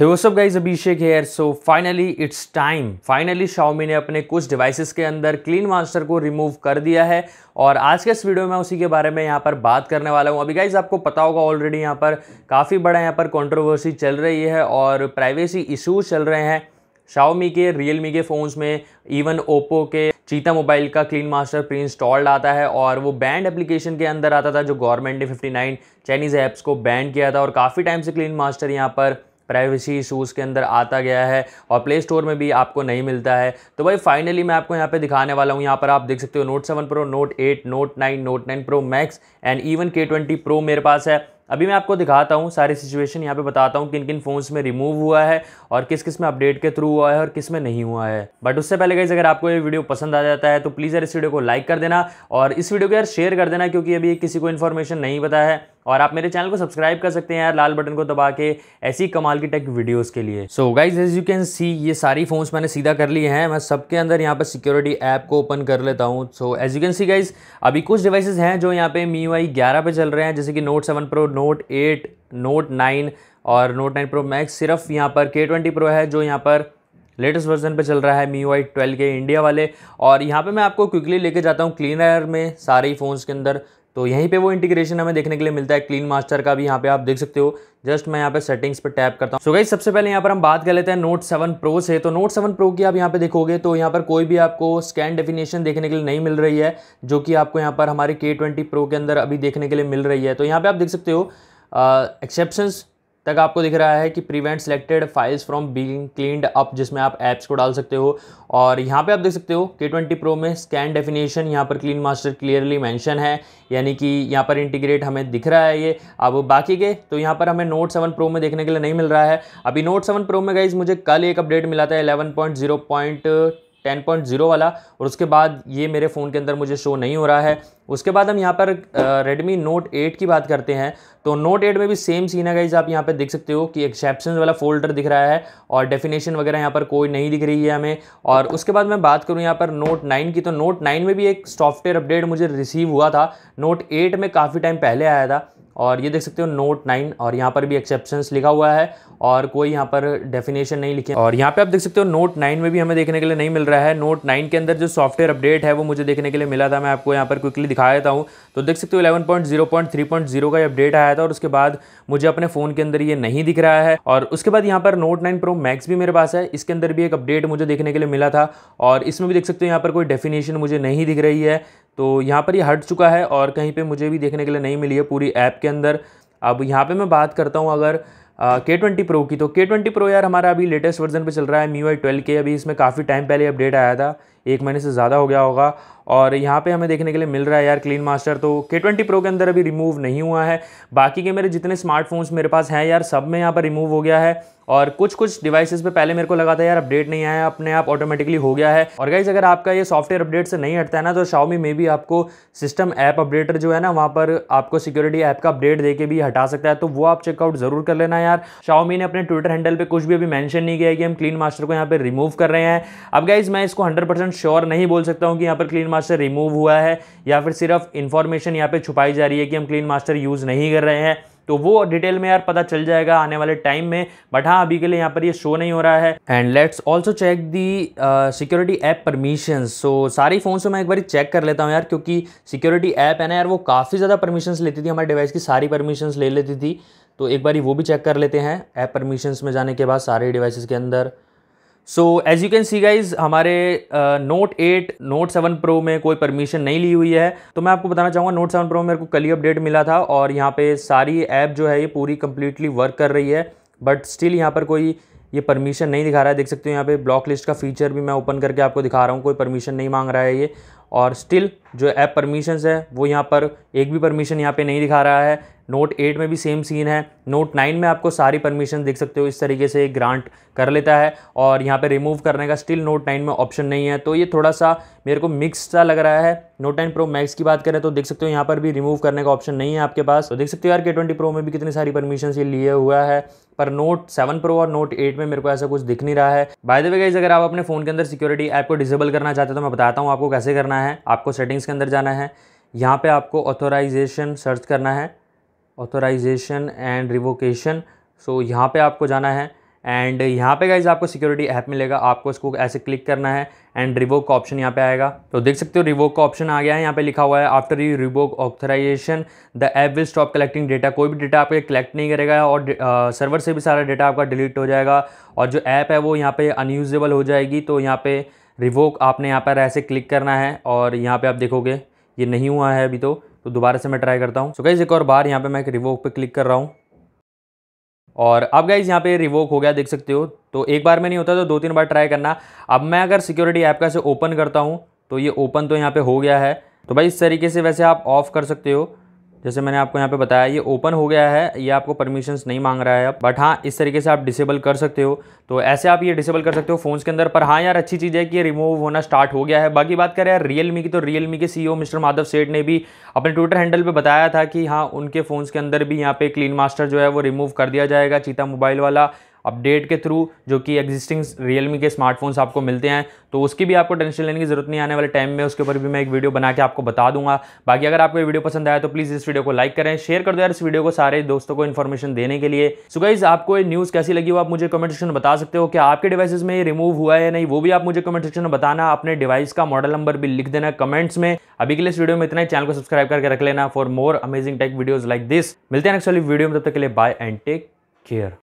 हे वो up guys Abhishek here so finally it's time finally Xiaomi ने अपने कुछ डिवाइसेस के अंदर क्लीन मास्टर को रिमूव कर दिया है और आज के इस वीडियो में उसी के बारे में यहाँ पर बात करने वाला हूँ अभी गाइज आपको पता होगा ऑलरेडी यहाँ पर काफ़ी बड़ा यहाँ पर कॉन्ट्रोवर्सी चल रही है और प्राइवेसी इशूज चल रहे हैं शाओमी के रियल के फ़ोन्स में इवन ओप्पो के चीता मोबाइल का क्लीन मास्टर प्री इंस्टॉल्ड आता है और वो बैंड एप्लीकेशन के अंदर आता था जो गवर्नमेंट ने फिफ्टी चाइनीज़ ऐप्स को बैंड किया था और काफ़ी टाइम से क्लीन मास्टर यहाँ पर प्राइवेसी इशूज़ के अंदर आता गया है और प्ले स्टोर में भी आपको नहीं मिलता है तो भाई फाइनली मैं आपको यहाँ पे दिखाने वाला हूँ यहाँ पर आप देख सकते हो Note seven Pro Note eight Note nine Note nine Pro Max and even K twenty Pro मेरे पास है अभी मैं आपको दिखाता हूँ सारी सिचुएशन यहाँ पे बताता हूँ किन किन फ़ोन्स में रिमूव हुआ है और किस किस में अपडेट के थ्रू हुआ है और किस में नहीं हुआ है बट उससे पहले गई अगर आपको ये वीडियो पसंद आ जाता है तो प्लीज़ यार इस वीडियो को लाइक कर देना और इस वीडियो को यार शेयर कर देना क्योंकि अभी किसी को इन्फॉर्मेशन नहीं पता है और आप मेरे चैनल को सब्सक्राइब कर सकते हैं यार लाल बटन को दबा के ऐसी कमाल की टेक वीडियोज़ के लिए so guys as you can see ये सारी फ़ोन्स मैंने सीधा कर लिए हैं मैं सबके अंदर यहाँ पर सिक्योरिटी ऐप को ओपन कर लेता हूँ so as you can see guys अभी कुछ डिवाइसेज हैं जो यहाँ पे मी वाई ग्यारह पे चल रहे हैं जैसे कि Note seven Pro Note eight Note nine और नोट नाइन प्रो मैक्स सिर्फ यहाँ पर के ट्वेंटी प्रो है जो यहाँ पर लेटेस्ट वर्जन पे चल रहा है मी वाई ट्वेल्व के इंडिया वाले और यहाँ पे मैं आपको क्विकली लेके जाता हूँ क्लीन एयर में सारे ही फ़ोन्स के अंदर तो यहीं पे वो इंटीग्रेशन हमें देखने के लिए मिलता है क्लीन मास्टर का भी यहाँ पे आप देख सकते हो जस्ट मैं यहाँ पे सेटिंग्स पे टैप करता हूँ सो गई सबसे पहले यहाँ पर हम बात कर लेते हैं नोट 7 प्रो से तो नोट 7 प्रो की आप यहाँ पे देखोगे तो यहाँ पर कोई भी आपको स्कैन डेफिनेशन देखने के लिए नहीं मिल रही है जो कि आपको यहाँ पर हमारे के ट्वेंटी प्रो के अंदर अभी देखने के लिए मिल रही है तो यहाँ पर आप देख सकते हो एक्सेप्शंस तक आपको दिख रहा है कि prevent selected files from being cleaned up जिसमें आप ऐप्स को डाल सकते हो और यहाँ पे आप देख सकते हो के ट्वेंटी प्रो में स्कैन डेफिनेशन यहाँ पर क्लीन मास्टर क्लियरली मेंशन है यानी कि यहाँ पर इंटीग्रेट हमें दिख रहा है ये अब बाकी के तो यहाँ पर हमें नोट सेवन प्रो में देखने के लिए नहीं मिल रहा है अभी नोट सेवन प्रो में गाइज मुझे कल एक अपडेट मिला था eleven point zero point ten point zero वाला और उसके बाद ये मेरे फ़ोन के अंदर मुझे शो नहीं हो रहा है उसके बाद हम यहाँ पर रेडमी नोट एट की बात करते हैं तो नोट एट में भी सेम सीन है गाइज आप यहाँ पर देख सकते हो कि एक्सेप्शन वाला फोल्डर दिख रहा है और डेफिनेशन वगैरह यहाँ पर कोई नहीं दिख रही है हमें और उसके बाद मैं बात करूँ यहाँ पर नोट नाइन की तो नोट नाइन में भी एक सॉफ्टवेयर अपडेट मुझे रिसीव हुआ था नोट एट में काफ़ी टाइम पहले आया था और ये देख सकते हो नोट नाइन और यहाँ पर भी एक्सेप्शन लिखा हुआ है और कोई यहाँ पर डेफिनेशन नहीं लिखी और यहाँ पे आप देख सकते हो नोट नाइन में भी हमें देखने के लिए नहीं मिल रहा है नोट नाइन के अंदर जो सॉफ्टवेयर अपडेट है वो मुझे देखने के लिए मिला था मैं आपको यहाँ पर क्विकली दिखा देता हूँ तो देख सकते हो eleven point zero point three point zero का अपडेट आया था और उसके बाद मुझे अपने फ़ोन के अंदर ये नहीं दिख रहा है और उसके बाद यहाँ पर नोट नाइन प्रो मैक्स भी मेरे पास है इसके अंदर भी एक अपडेट मुझे देखने के लिए मिला था और इसमें भी देख सकते हो यहाँ पर कोई डेफिनेशन मुझे नहीं दिख रही है तो यहाँ पर ये हट चुका है और कहीं पर मुझे भी देखने के लिए नहीं मिली है पूरी ऐप के अंदर अब यहाँ पे मैं बात करता हूँ अगर के ट्वेंटी प्रो की तो के ट्वेंटी प्रो यार हमारा अभी लेटेस्ट वर्जन पे चल रहा है मी वाई ट्वेल्व के अभी इसमें काफ़ी टाइम पहले अपडेट आया था एक महीने से ज़्यादा हो गया होगा और यहाँ पे हमें देखने के लिए मिल रहा है यार क्लीन मास्टर तो के ट्वेंटी प्रो के अंदर अभी रिमूव नहीं हुआ है बाकी के मेरे जितने स्मार्टफोन्स मेरे पास हैं यार सब में यहाँ पर रिमूव हो गया है और कुछ कुछ डिवाइसेस पे पहले मेरे को लगा था यार अपडेट नहीं आया अपने आप ऑटोमेटिकली हो गया है और गाइज अगर आपका ये सॉफ्टवेयर अपडेट से नहीं हटता है ना तो शाओमी में भी आपको सिस्टम ऐप अपडेटर जो है ना वहाँ पर आपको सिक्योरिटी ऐप का अपडेट देके भी हटा सकता है तो वो आप चेकआउट जरूर कर लेना यार शाओमी ने अपने ट्विटर हैंडल पर कुछ भी अभी मैंशन नहीं किया कि हम क्लीन मास्टर को यहाँ पर रिमूव कर रहे हैं अब गाइज मैं इसको हंड्रेड परसेंट श्योर नहीं बोल सकता हूँ कि यहाँ पर क्लीन मास्टर रिमूव हुआ है या फिर सिर्फ इन्फॉर्मेशन यहाँ पर छुपाई जा रही है कि हम क्लीन मास्टर यूज़ नहीं कर रहे हैं तो वो डिटेल में यार पता चल जाएगा आने वाले टाइम में बट हाँ अभी के लिए यहाँ पर ये यह शो नहीं हो रहा है and let's also check the security app permission so सारी फ़ोन तो से मैं एक बार चेक कर लेता हूँ यार क्योंकि सिक्योरिटी ऐप है ना यार वो काफ़ी ज़्यादा परमिशंस लेती थी हमारे डिवाइस की सारी परमिशंस ले लेती थी तो एक बार वो भी चेक कर लेते हैं ऐप परमिशंस में जाने के बाद सारे डिवाइसेस के अंदर so as you can see guys हमारे note eight note seven pro में कोई परमिशन नहीं ली हुई है तो मैं आपको बताना चाहूँगा नोट सेवन प्रो में मेरे को कल ही अपडेट मिला था और यहाँ पे सारी ऐप जो है ये पूरी कम्प्लीटली वर्क कर रही है बट स्टिल यहाँ पर कोई ये परमिशन नहीं दिखा रहा है देख सकते हो यहाँ पे ब्लॉक लिस्ट का फीचर भी मैं ओपन करके आपको दिखा रहा हूँ कोई परमिशन नहीं मांग रहा है ये और स्टिल जो ऐप परमिशंस है वो यहाँ पर एक भी परमिशन यहाँ पे नहीं दिखा रहा है नोट एट में भी सेम सीन है नोट नाइन में आपको सारी परमिशन देख सकते हो इस तरीके से ग्रांट कर लेता है और यहाँ पे रिमूव करने का स्टिल नोट नाइन में ऑप्शन नहीं है तो ये थोड़ा सा मेरे को मिक्स सा लग रहा है नोट टेन प्रो मैक्स की बात करें तो देख सकते हो यहाँ पर भी रिमूव करने का ऑप्शन नहीं है आपके पास तो देख सकते हो यार के ट्वेंटी प्रो में भी कितनी सारी परमिशन ये लिए हुआ है पर नोट सेवन प्रो और नोट एट में मेरे को ऐसा कुछ दिख नहीं रहा है बाय द वे गाइज अगर आप अपने फोन के अंदर सिक्योरिटी ऐप को डिसेबल करना चाहते हो तो मैं बताता हूँ आपको कैसे करना करना है आपको सेटिंग्स के अंदर जाना है यहाँ पे आपको ऑथोराइजेशन सर्च करना है ऑथोराइजेशन एंड रिवोकेशन सो यहाँ पे आपको जाना है एंड यहाँ पे गाइज आपको सिक्योरिटी ऐप मिलेगा आपको इसको ऐसे क्लिक करना है एंड रिवोक का ऑप्शन यहाँ पे आएगा तो देख सकते हो रिवोक का ऑप्शन आ गया है यहाँ पे लिखा हुआ है after you revoke authorization the app will stop collecting data कोई भी डेटा आपके कलेक्ट नहीं करेगा और आ, सर्वर से भी सारा डेटा आपका डिलीट हो जाएगा और जो ऐप है वो यहाँ पे अनयूजेबल हो जाएगी तो यहाँ पे रिवोक आपने यहाँ पर ऐसे क्लिक करना है और यहाँ पे आप देखोगे ये नहीं हुआ है अभी तो तो दोबारा से मैं ट्राई करता हूँ सो गाइज़ एक और बार यहाँ पे मैं एक रिवोक पे क्लिक कर रहा हूँ और अब गाइज यहाँ पे रिवोक हो गया देख सकते हो तो एक बार में नहीं होता तो दो तीन बार ट्राई करना अब मैं अगर सिक्योरिटी ऐप का से ओपन करता हूँ तो ये ओपन तो यहाँ पर हो गया है तो भाई इस तरीके से वैसे आप ऑफ़ कर सकते हो जैसे मैंने आपको यहाँ पे बताया ये ओपन हो गया है ये आपको परमिशंस नहीं मांग रहा है बट हाँ इस तरीके से आप डिसेबल कर सकते हो तो ऐसे आप ये डिसेबल कर सकते हो फोन्स के अंदर पर हाँ यार अच्छी चीज़ है कि ये रिमूव होना स्टार्ट हो गया है बाकी बात करें यार रियलमी की तो रियलमी के सीईओ मिस्टर माधव सेठ ने भी अपने ट्विटर हैंडल पर बताया था कि हाँ उनके फ़ोन्स के अंदर भी यहाँ पे क्लीन मास्टर जो है वो रिमूव कर दिया जाएगा चीता मोबाइल वाला अपडेट के थ्रू जो कि एग्जिस्टिंग रियलमी के स्मार्टफोन्स आपको मिलते हैं तो उसकी भी आपको टेंशन लेने की जरूरत नहीं आने वाले टाइम में उसके ऊपर भी मैं एक वीडियो बना के आपको बता दूंगा बाकी अगर आपको ये वीडियो पसंद आया तो प्लीज़ इस वीडियो को लाइक करें शेयर कर दो यार इस वीडियो को सारे दोस्तों को इन्फॉर्मेशन देने के लिए सो गाइज आपको ये न्यूज़ कैसी लगी वो आप मुझे कमेंट सेक्शन में बता सकते हो कि आपके डिवाइसेज में ये रिमूव हुआ है या नहीं वो भी आप मुझे कमेंट सेक्शन में बताना अपने डिवाइस का मॉडल नंबर भी लिख देना कमेंट्स में अभी के लिए इस वीडियो में इतना ही चैनल को सब्सक्राइब करके रख लेना for more amazing tech videos like this मिलते हैं नेक्स्ट वाली वीडियो में तब तक के लिए बाय एंड टेक केयर